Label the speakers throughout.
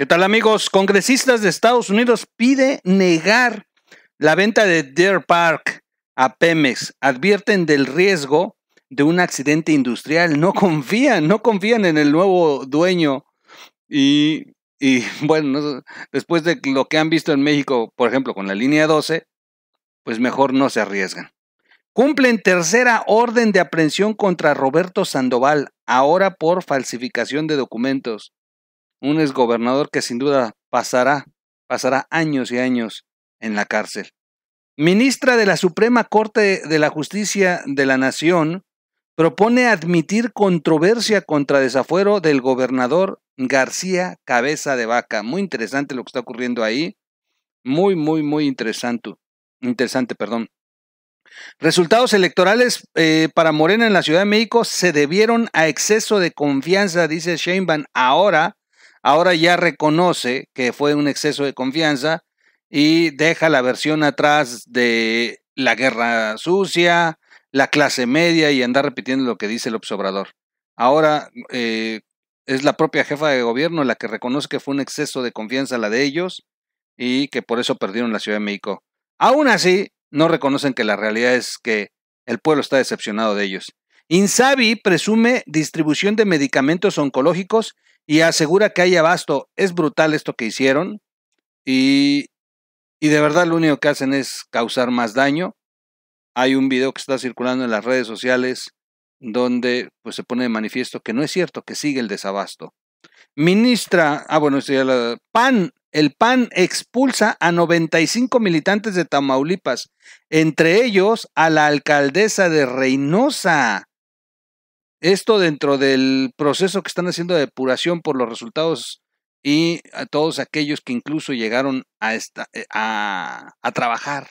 Speaker 1: ¿Qué tal amigos? Congresistas de Estados Unidos pide negar la venta de Deer Park a Pemex. Advierten del riesgo de un accidente industrial. No confían, no confían en el nuevo dueño. Y, y bueno, después de lo que han visto en México, por ejemplo, con la línea 12, pues mejor no se arriesgan. Cumplen tercera orden de aprehensión contra Roberto Sandoval, ahora por falsificación de documentos un exgobernador que sin duda pasará, pasará años y años en la cárcel. Ministra de la Suprema Corte de la Justicia de la Nación propone admitir controversia contra desafuero del gobernador García Cabeza de Vaca. Muy interesante lo que está ocurriendo ahí. Muy, muy, muy interesante. Interesante, perdón. Resultados electorales eh, para Morena en la Ciudad de México se debieron a exceso de confianza, dice Sheinbaum. Ahora ahora ya reconoce que fue un exceso de confianza y deja la versión atrás de la guerra sucia, la clase media y anda repitiendo lo que dice el observador. Ahora eh, es la propia jefa de gobierno la que reconoce que fue un exceso de confianza la de ellos y que por eso perdieron la Ciudad de México. Aún así, no reconocen que la realidad es que el pueblo está decepcionado de ellos. Insabi presume distribución de medicamentos oncológicos y asegura que hay abasto. Es brutal esto que hicieron y, y de verdad lo único que hacen es causar más daño. Hay un video que está circulando en las redes sociales donde pues, se pone de manifiesto que no es cierto que sigue el desabasto. Ministra, ah bueno, PAN, el PAN expulsa a 95 militantes de Tamaulipas, entre ellos a la alcaldesa de Reynosa. Esto dentro del proceso que están haciendo de depuración por los resultados y a todos aquellos que incluso llegaron a, esta, eh, a, trabajar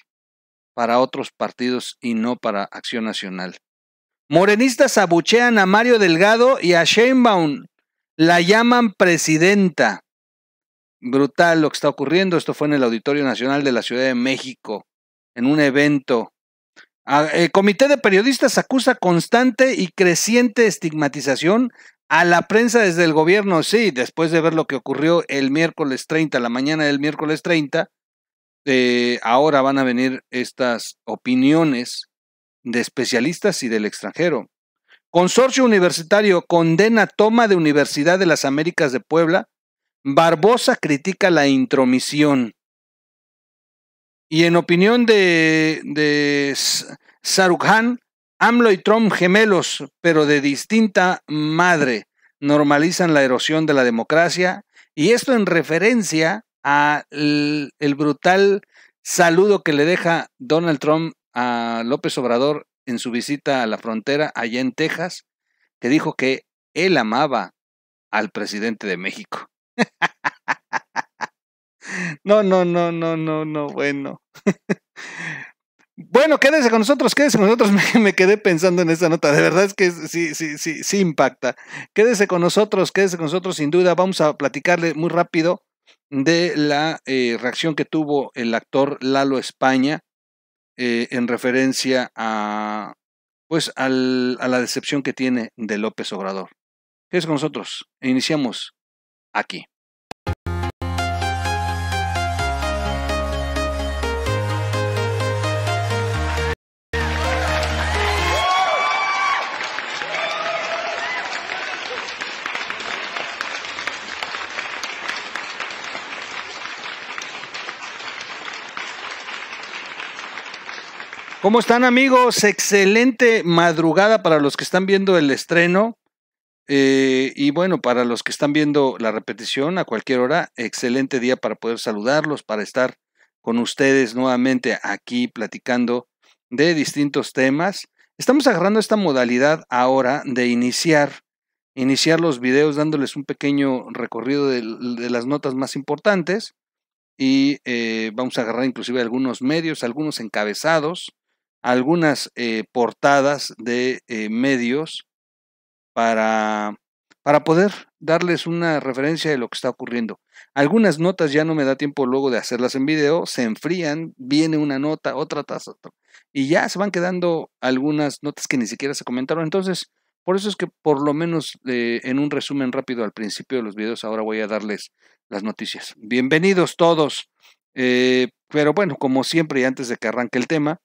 Speaker 1: para otros partidos y no para Acción Nacional. Morenistas abuchean a Mario Delgado y a Sheinbaum. La llaman presidenta. Brutal lo que está ocurriendo. Esto fue en el Auditorio Nacional de la Ciudad de México, en un evento el eh, Comité de Periodistas acusa constante y creciente estigmatización a la prensa desde el gobierno. Sí, después de ver lo que ocurrió el miércoles 30, la mañana del miércoles 30, eh, ahora van a venir estas opiniones de especialistas y del extranjero. Consorcio Universitario condena toma de Universidad de las Américas de Puebla. Barbosa critica la intromisión. Y en opinión de Sarukhan, AMLO y Trump gemelos, pero de distinta madre, normalizan la erosión de la democracia. Y esto en referencia al el brutal saludo que le deja Donald Trump a López Obrador en su visita a la frontera allá en Texas, que dijo que él amaba al presidente de México. No, no, no, no, no, no, bueno. Bueno, quédese con nosotros, quédese con nosotros. Me, quedé pensando en esa nota. De verdad es que sí, sí, sí, sí impacta. Quédese con nosotros, quédese con nosotros. Sin duda, vamos a platicarle muy rápido de la eh, reacción que tuvo el actor Lalo España eh, en referencia a, pues, a la decepción que tiene de López Obrador. Quédese con nosotros e iniciamos aquí. ¿Cómo están amigos? Excelente madrugada para los que están viendo el estreno. Eh, y bueno, para los que están viendo la repetición a cualquier hora, excelente día para poder saludarlos, para estar con ustedes nuevamente aquí platicando de distintos temas. Estamos agarrando esta modalidad ahora de iniciar, iniciar los videos dándoles un pequeño recorrido de, las notas más importantes y eh, vamos a agarrar inclusive algunos medios, algunos encabezados algunas eh, portadas de eh, medios para, para poder darles una referencia de lo que está ocurriendo. Algunas notas ya no me da tiempo luego de hacerlas en video, se enfrían, viene una nota, otra taza, y ya se van quedando algunas notas que ni siquiera se comentaron. Entonces, por eso es que por lo menos eh, en un resumen rápido al principio de los videos, ahora voy a darles las noticias. Bienvenidos todos. pero bueno, como siempre y antes de que arranque el tema,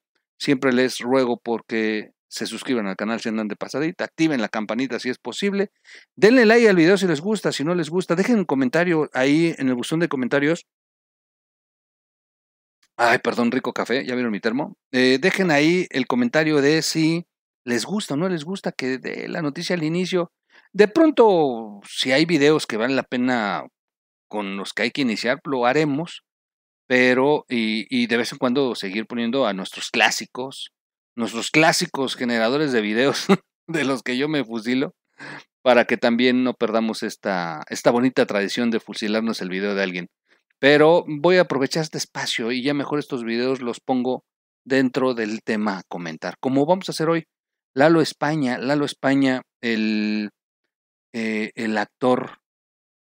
Speaker 1: Siempre les ruego porque se suscriban al canal si andan de pasadita, activen la campanita si es posible, denle like al video si les gusta, si no les gusta, dejen un comentario ahí en el buzón de comentarios. Ay, perdón, rico café, ya vieron mi termo. Eh, dejen ahí el comentario de si les gusta o no les gusta que dé la noticia al inicio. De pronto, si hay videos que valen la pena con los que hay que iniciar, lo haremos pero y, de vez en cuando seguir poniendo a nuestros clásicos, nuestros clásicos generadores de videos de los que yo me fusilo, para que también no perdamos esta, esta bonita tradición de fusilarnos el video de alguien. Pero voy a aprovechar este espacio y ya mejor estos videos los pongo dentro del tema a comentar, como vamos a hacer hoy. Lalo España, Lalo España, el, eh, actor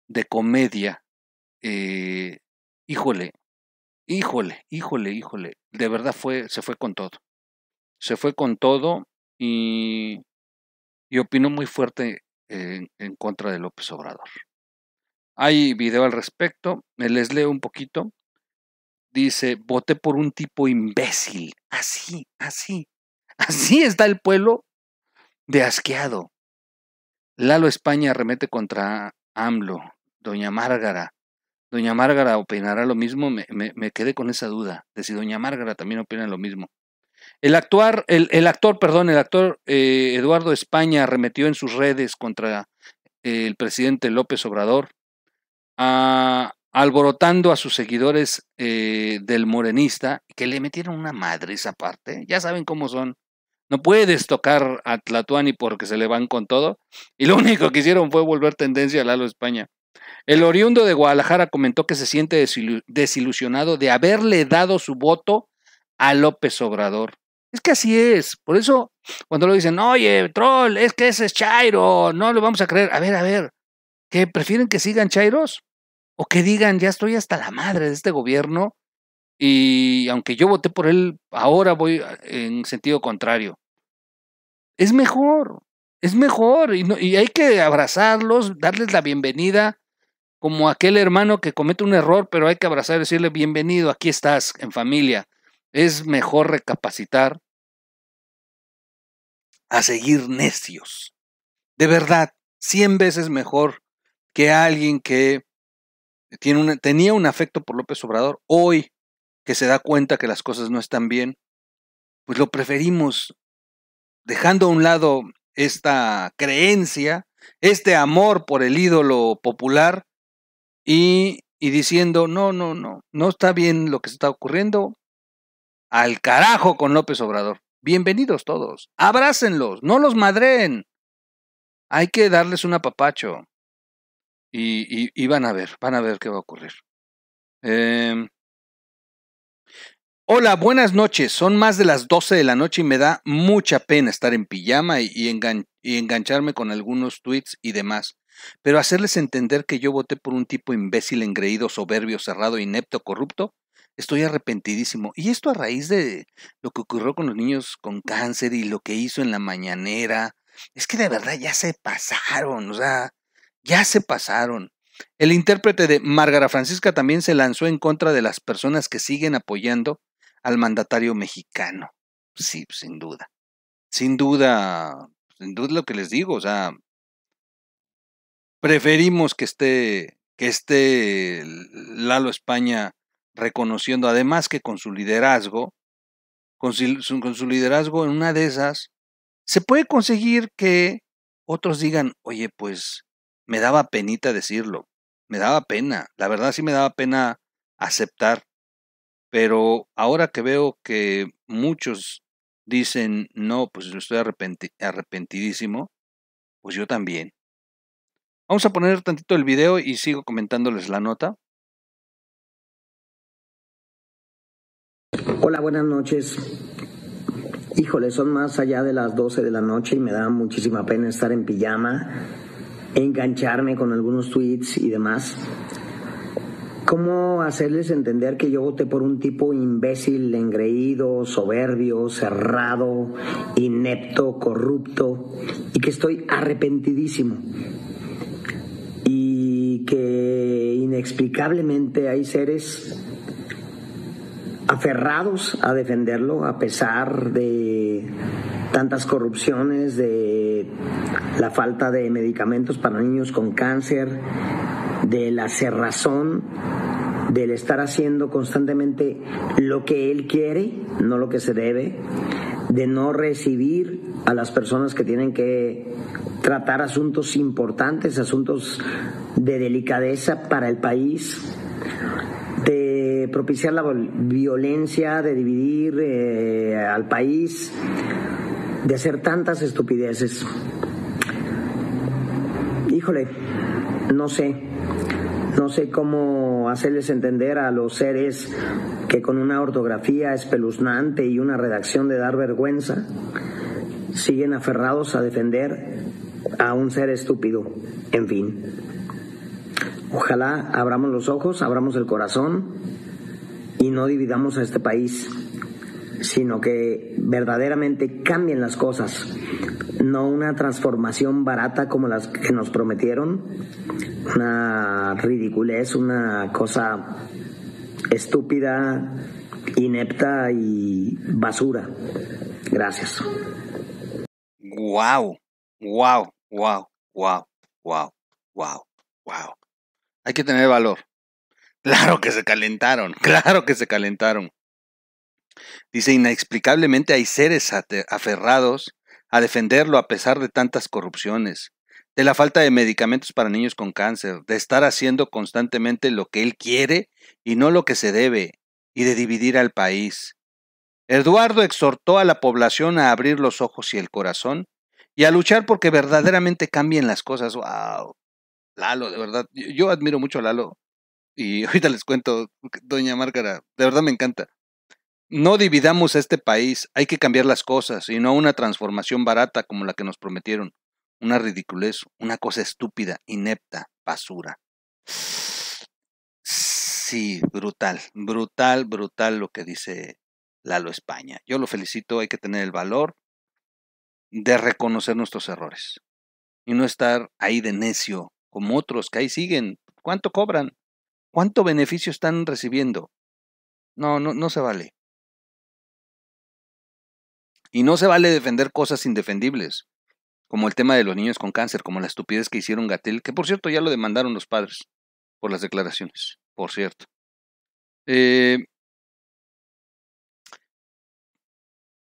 Speaker 1: de comedia, eh, híjole, híjole, híjole, híjole, de verdad fue, se fue con todo. Se fue con todo y, y opinó muy fuerte en, contra de López Obrador. Hay video al respecto, les leo un poquito. Dice, voté por un tipo imbécil. Así, así, así está el pueblo de asqueado. Lalo España remete contra AMLO, Doña Márgara, doña Márgara opinará lo mismo, me, quedé con esa duda de si doña Márgara también opina lo mismo. El, actuar, el, actor, perdón, el actor eh, Eduardo España arremetió en sus redes contra el presidente López Obrador, ah, alborotando a sus seguidores eh, del morenista, que le metieron una madre esa parte, ya saben cómo son. No puedes tocar a Tlatuani porque se le van con todo. Y lo único que hicieron fue volver tendencia a Lalo España. El oriundo de Guadalajara comentó que se siente desilusionado de haberle dado su voto a López Obrador. Es que así es. Por eso, cuando lo dicen, oye, troll, es que ese es Chairo, no lo vamos a creer. A ver, a ver, ¿que prefieren que sigan Chairos? ¿O que digan, ya estoy hasta la madre de este gobierno? Y aunque yo voté por él, ahora voy en sentido contrario. Es mejor, es mejor. Y, y hay que abrazarlos, darles la bienvenida como aquel hermano que comete un error, pero hay que abrazar y decirle, bienvenido, aquí estás en familia. Es mejor recapacitar a seguir necios. De verdad, cien veces mejor que alguien que tiene tenía un afecto por López Obrador, hoy que se da cuenta que las cosas no están bien, pues lo preferimos dejando a un lado esta creencia, este amor por el ídolo popular, y, diciendo, no, no, no, no está bien lo que se está ocurriendo, al carajo con López Obrador. Bienvenidos todos, abrácenlos, no los madreen. Hay que darles un apapacho. Y, van a ver, van a ver qué va a ocurrir. Em. Hola, buenas noches. Son más de las 12 de la noche y me da mucha pena estar en pijama y, y engancharme con algunos tweets y demás. Pero hacerles entender que yo voté por un tipo imbécil, engreído, soberbio, cerrado, inepto, corrupto, estoy arrepentidísimo. Y esto a raíz de lo que ocurrió con los niños con cáncer y lo que hizo en la mañanera. Es que de verdad ya se pasaron, o sea, ya se pasaron. El intérprete de Márgara Francisca también se lanzó en contra de las personas que siguen apoyando al mandatario mexicano. Sí, pues, sin duda. Sin duda, sin duda lo que les digo, o sea, preferimos que esté, que esté Lalo España reconociendo, además que con su liderazgo, con su, liderazgo en una de esas, se puede conseguir que otros digan, oye, pues me daba penita decirlo, me daba pena, la verdad sí me daba pena aceptar, pero ahora que veo que muchos dicen, no, pues yo estoy arrepentidísimo, pues yo también. Vamos a poner tantito el video y sigo comentándoles la nota.
Speaker 2: Hola, buenas noches. Híjole, son más allá de las 12 de la noche y me da muchísima pena estar en pijama, engancharme con algunos tweets y demás. ¿Cómo hacerles entender que yo voté por un tipo imbécil, engreído, soberbio, cerrado, inepto, corrupto y que estoy arrepentidísimo? inexplicablemente hay seres aferrados a defenderlo a pesar de tantas corrupciones, de la falta de medicamentos para niños con cáncer, de la cerrazón, del estar haciendo constantemente lo que él quiere, no lo que se debe, de no recibir a las personas que tienen que tratar asuntos importantes, asuntos de delicadeza para el país, de propiciar la violencia, de dividir eh, al país, de hacer tantas estupideces. Híjole, no sé, no sé cómo hacerles entender a los seres que con una ortografía espeluznante y una redacción de dar vergüenza siguen aferrados a defender a un ser estúpido. En fin. Ojalá abramos los ojos, abramos el corazón y no dividamos a este país, sino que verdaderamente cambien las cosas. No una transformación barata como las que nos prometieron, una ridiculez, una cosa estúpida, inepta y basura. Gracias. Wow, wow, wow,
Speaker 1: wow, wow, wow, wow. Hay que tener valor. Claro que se calentaron, claro que se calentaron. Dice, inexplicablemente hay seres aferrados a defenderlo a pesar de tantas corrupciones, de la falta de medicamentos para niños con cáncer, de estar haciendo constantemente lo que él quiere y no lo que se debe, y de dividir al país. Eduardo exhortó a la población a abrir los ojos y el corazón y a luchar porque verdaderamente cambien las cosas. ¡Wow! Lalo, de verdad, yo, admiro mucho a Lalo y ahorita les cuento, doña Márcara, de verdad me encanta. No dividamos este país, hay que cambiar las cosas y no una transformación barata como la que nos prometieron. Una ridiculez, una cosa estúpida, inepta, basura. Sí, brutal, brutal, brutal lo que dice Lalo España. Yo lo felicito, hay que tener el valor de reconocer nuestros errores y no estar ahí de necio como otros que ahí siguen. ¿Cuánto cobran? ¿Cuánto beneficio están recibiendo? No, no, no se vale. Y no se vale defender cosas indefendibles, como el tema de los niños con cáncer, como la estupidez que hicieron Gatel, que por cierto ya lo demandaron los padres por las declaraciones, por cierto. Eh,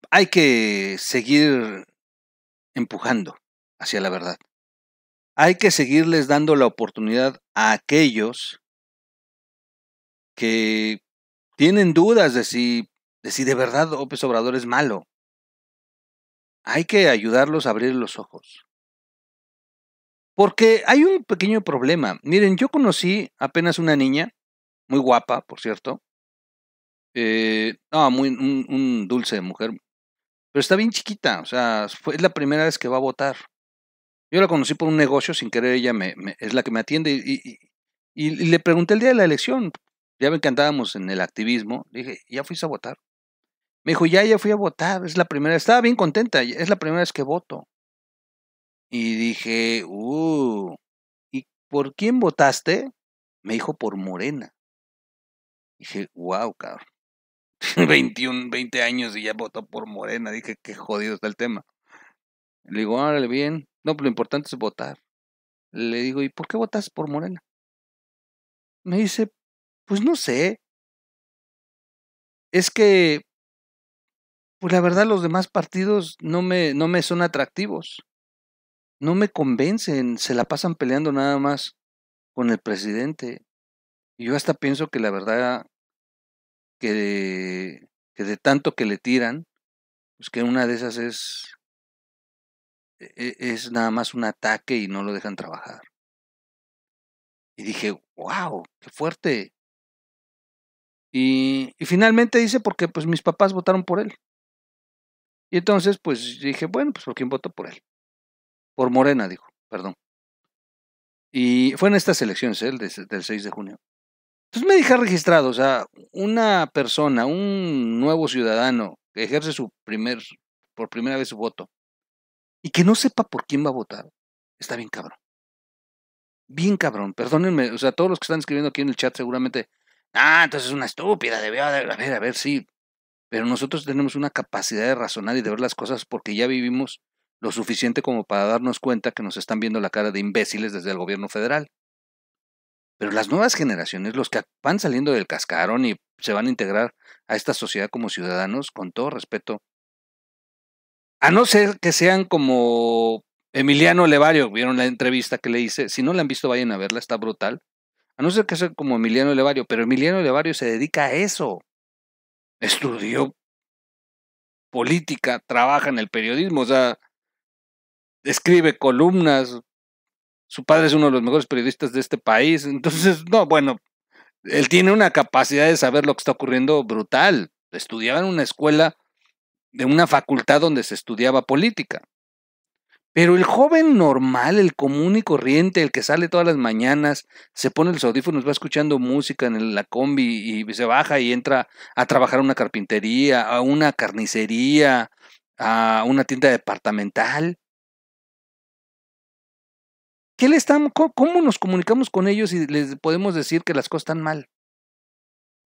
Speaker 1: hay que seguir empujando hacia la verdad hay que seguirles dando la oportunidad a aquellos que tienen dudas de si, de si de verdad López Obrador es malo. Hay que ayudarlos a abrir los ojos. Porque hay un pequeño problema. Miren, yo conocí apenas una niña, muy guapa, por cierto. Eh, no, muy, un, dulce mujer. Pero está bien chiquita, o sea, fue, es la primera vez que va a votar. Yo la conocí por un negocio, sin querer ella me, es la que me atiende y, le pregunté el día de la elección, ya me encantábamos en el activismo, dije, ¿ya fuiste a votar? Me dijo, ya, ya fui a votar, es la primera, estaba bien contenta, es la primera vez que voto. Y dije, uh, ¿y por quién votaste? Me dijo, por Morena. Dije, wow, cabrón. 21, 20 años y ya votó por Morena. Dije, qué jodido está el tema. Le digo, órale, bien. No, pues, lo importante es votar. Le digo, ¿y por qué votas por Morena? Me dice, pues no sé. Es que, pues la verdad, los demás partidos no me, no me son atractivos. No me convencen, se la pasan peleando nada más con el presidente. Y yo hasta pienso que la verdad, que que de tanto que le tiran, pues que una de esas es e-, e-, es nada más un ataque y no lo dejan trabajar. Y dije, wow, qué fuerte. Y, finalmente dice, porque pues mis papás votaron por él. Y entonces pues dije, bueno, pues ¿por quién votó por él? Por Morena, dijo, perdón. Y fue en estas elecciones, ¿eh? el del 6 de junio. Entonces me dije registrado, o sea, una persona, un nuevo ciudadano que ejerce su primer, por primera vez su voto, y que no sepa por quién va a votar, está bien cabrón. Bien cabrón, perdónenme, o sea, todos los que están escribiendo aquí en el chat seguramente, ah, entonces es una estúpida, debió haber, a ver, a ver, sí, pero nosotros tenemos una capacidad de razonar y de ver las cosas porque ya vivimos lo suficiente como para darnos cuenta que nos están viendo la cara de imbéciles desde el gobierno federal. Pero las nuevas generaciones, los que van saliendo del cascarón y se van a integrar a esta sociedad como ciudadanos, con todo respeto, a no ser que sean como Emiliano Levario, vieron la entrevista que le hice, si no la han visto vayan a verla, está brutal. A no ser que sean como Emiliano Levario, pero Emiliano Levario se dedica a eso. Estudió política, trabaja en el periodismo, o sea, escribe columnas. Su padre es uno de los mejores periodistas de este país. Entonces, no, bueno, él tiene una capacidad de saber lo que está ocurriendo brutal. Estudiaba en una escuela de una facultad donde se estudiaba política. Pero el joven normal, el común y corriente, el que sale todas las mañanas, se pone los audífonos, va escuchando música en la combi y se baja y entra a trabajar a una carpintería, a una carnicería, a una tienda departamental. ¿Qué le cómo, nos comunicamos con ellos y les podemos decir que las cosas están mal?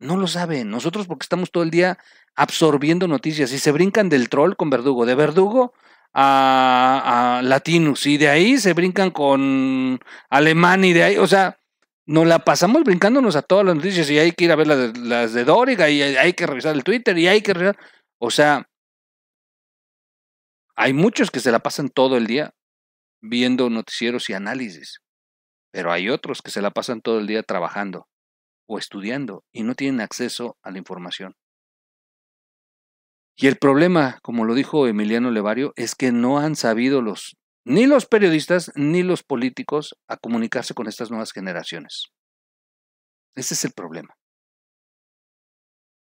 Speaker 1: No lo saben. Nosotros porque estamos todo el día absorbiendo noticias y se brincan del troll con verdugo, de verdugo a, latinos y de ahí se brincan con alemán y de ahí, o sea, nos la pasamos brincándonos a todas las noticias y hay que ir a ver las de, las de Dóriga y hay que revisar el Twitter y hay que o sea, hay muchos que se la pasan todo el día viendo noticieros y análisis, pero hay otros que se la pasan todo el día trabajando o estudiando y no tienen acceso a la información. Y el problema, como lo dijo Emiliano Levario, es que no han sabido los, ni los periodistas ni los políticos a comunicarse con estas nuevas generaciones. Ese es el problema.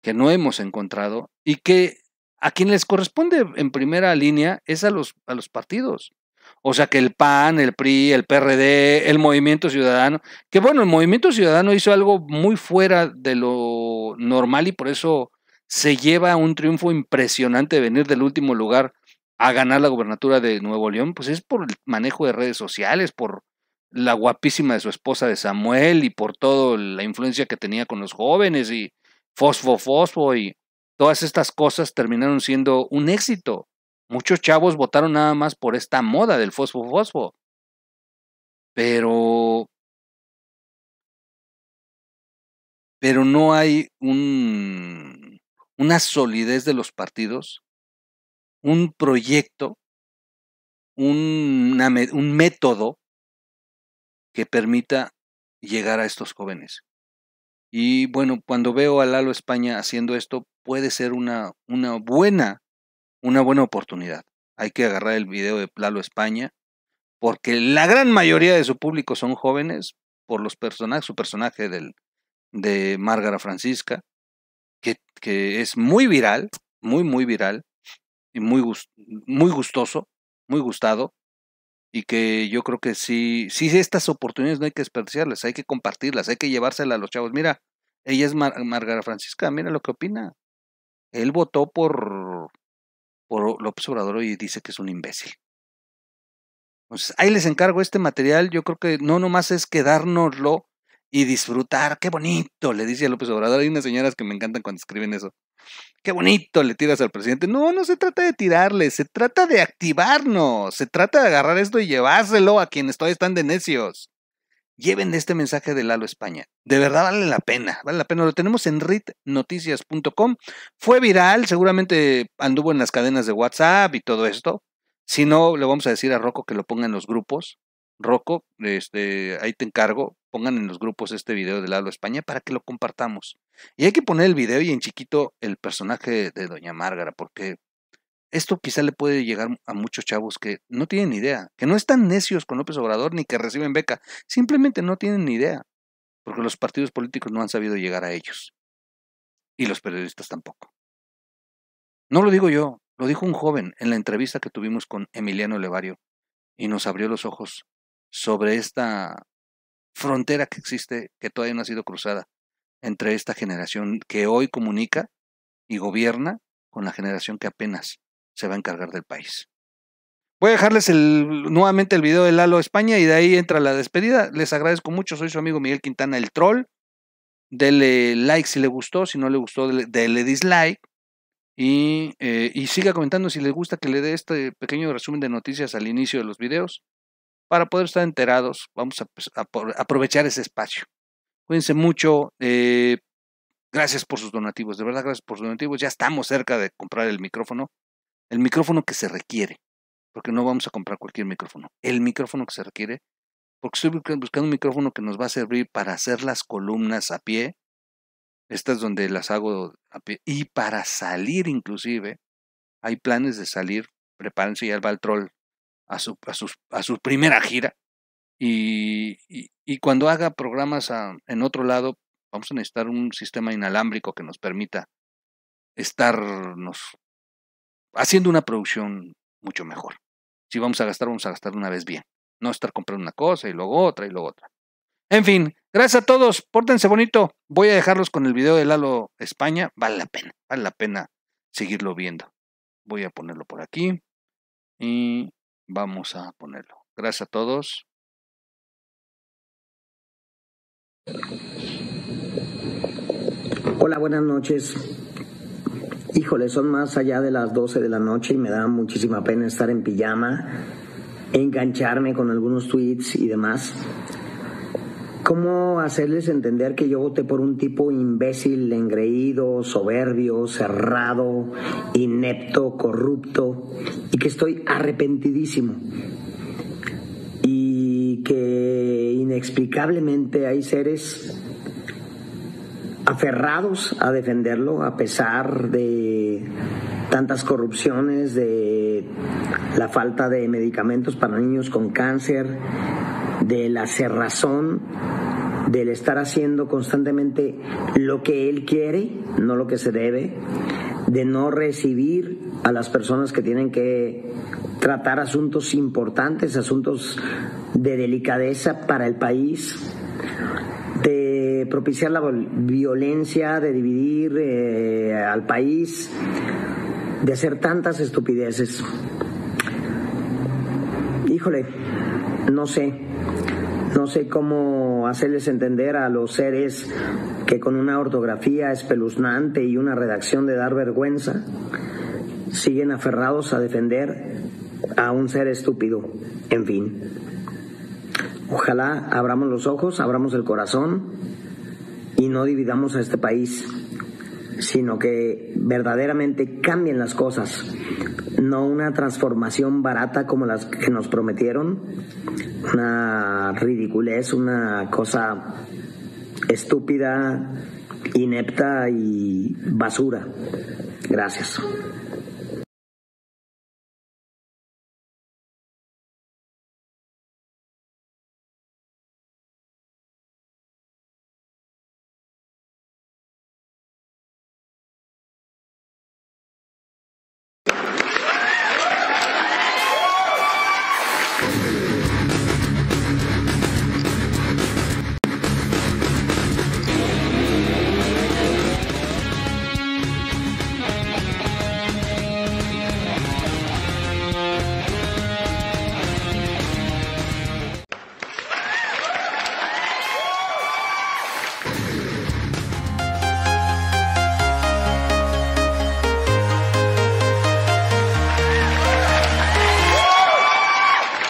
Speaker 1: Que no hemos encontrado y que a quien les corresponde en primera línea es a los, a los partidos. O sea que el PAN, el PRI, el PRD, el Movimiento Ciudadano, que bueno, el Movimiento Ciudadano hizo algo muy fuera de lo normal y por eso se lleva un triunfo impresionante de venir del último lugar a ganar la gobernatura de Nuevo León, pues es por el manejo de redes sociales, por la guapísima de su esposa de Samuel y por toda la influencia que tenía con los jóvenes y fosfo, fosfo y todas estas cosas terminaron siendo un éxito. Muchos chavos votaron nada más por esta moda del fosfo-fosfo. Pero. Pero no hay una solidez de los partidos, un proyecto, un, un método que permita llegar a estos jóvenes. Y bueno, cuando veo a Lalo España haciendo esto, puede ser una, una buena una buena oportunidad. Hay que agarrar el video de Plalo España, porque la gran mayoría de su público son jóvenes, por los personajes, su personaje del, de Márgara Francisca, que, que, es muy viral, muy, muy viral, y muy, gustoso, muy gustado, y que yo creo que sí, sí, estas oportunidades no hay que desperdiciarlas, hay que compartirlas, hay que llevárselas a los chavos. Mira, ella es Márgara Francisca, mira lo que opina. Él votó por por López Obrador y dice que es un imbécil. Entonces, ahí les encargo este material. Yo creo que no nomás es quedárnoslo y disfrutar. ¡Qué bonito! Le dice a López Obrador. Hay unas señoras que me encantan cuando escriben eso. ¡Qué bonito! Le tiras al presidente. No, no se trata de tirarle, se trata de activarnos. Se trata de agarrar esto y llevárselo a quienes todavía están de necios. Lleven este mensaje de Lalo España. De verdad vale la pena, vale la pena. Lo tenemos en ritnoticias.com. Fue viral, seguramente anduvo en las cadenas de WhatsApp y todo esto. Si no, le vamos a decir a Rocco que lo ponga en los grupos. Rocco, este, ahí te encargo, pongan en los grupos este video de Lalo España para que lo compartamos. Y hay que poner el video y en chiquito el personaje de Doña Márgara, porque esto quizá le puede llegar a muchos chavos que no tienen idea, que no están necios con López Obrador ni que reciben beca, simplemente no tienen idea, porque los partidos políticos no han sabido llegar a ellos, y los periodistas tampoco. No lo digo yo, lo dijo un joven en la entrevista que tuvimos con Emiliano Levario, y nos abrió los ojos sobre esta frontera que existe, que todavía no ha sido cruzada, entre esta generación que hoy comunica y gobierna con la generación que apenas se va a encargar del país. Voy a dejarles nuevamente el video del Halo España y de ahí entra la despedida. Les agradezco mucho. Soy su amigo Miguel Quintana, el troll. Dele like si le gustó. Si no le gustó, dele, dislike. Eh, y, siga comentando si le gusta que le dé este pequeño resumen de noticias al inicio de los videos. Para poder estar enterados, vamos a, pues, aprovechar ese espacio. Cuídense mucho. Eh, gracias por sus donativos. De verdad, gracias por sus donativos. Ya estamos cerca de comprar el micrófono el micrófono que se requiere, porque no vamos a comprar cualquier micrófono, el micrófono que se requiere, porque estoy buscando un micrófono que nos va a servir para hacer las columnas a pie, estas donde las hago a pie, y para salir inclusive, hay planes de salir, prepárense, ya el troll a su, a primera gira, y, y, cuando haga programas en otro lado, vamos a necesitar un sistema inalámbrico que nos permita estarnos haciendo una producción mucho mejor. Si vamos a gastar, vamos a gastar una vez bien. No estar comprando una cosa y luego otra y luego otra. En fin, gracias a todos. Pórtense bonito. Voy a dejarlos con el video de Lalo España. Vale la pena, vale la pena seguirlo viendo. Voy a ponerlo por aquí y vamos a ponerlo. Gracias a todos.
Speaker 2: Hola, buenas noches. Híjole, son más allá de las 12 de la noche y me da muchísima pena estar en pijama, engancharme con algunos tweets y demás. ¿Cómo hacerles entender que yo voté por un tipo imbécil, engreído, soberbio, cerrado, inepto, corrupto y que estoy arrepentidísimo? Y que inexplicablemente hay seres aferrados a defenderlo a pesar de tantas corrupciones, de la falta de medicamentos para niños con cáncer, de la cerrazón, del estar haciendo constantemente lo que él quiere, no lo que se debe, de no recibir a las personas que tienen que tratar asuntos importantes, asuntos de delicadeza para el país, de propiciar la violencia, de dividir eh, al país, de hacer tantas estupideces. Híjole, no sé, no sé cómo hacerles entender a los seres que con una ortografía espeluznante y una redacción de dar vergüenza siguen aferrados a defender a un ser estúpido. En fin. Ojalá abramos los ojos, abramos el corazón y no dividamos a este país, sino que verdaderamente cambien las cosas, no una transformación barata como las que nos prometieron, una ridiculez, una cosa estúpida, inepta y basura. Gracias.